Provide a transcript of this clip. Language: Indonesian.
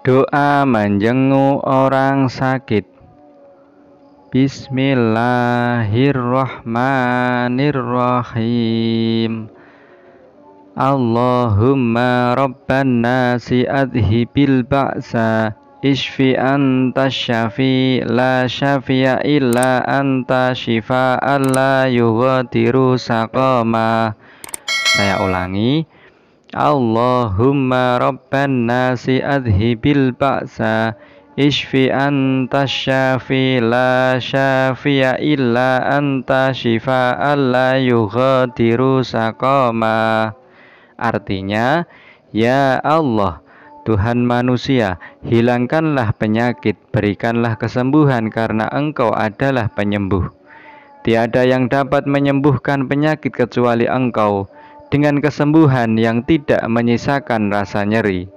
Doa menjenguk orang sakit Bismillahirrahmanirrahim Allahumma rabban nasi bil ba'sa Isfi anta syafi la syafi'a illa anta shifa la yughadiru saqama Saya ulangi Allahumma rabban nasi adhibil ba'sa Ishfi anta syafi la syafiya illa anta syifa'an la yughadiru sakoma Artinya, Ya Allah, Tuhan manusia, hilangkanlah penyakit, berikanlah kesembuhan karena engkau adalah penyembuh. Tiada yang dapat menyembuhkan penyakit kecuali engkau dengan kesembuhan yang tidak menyisakan rasa nyeri.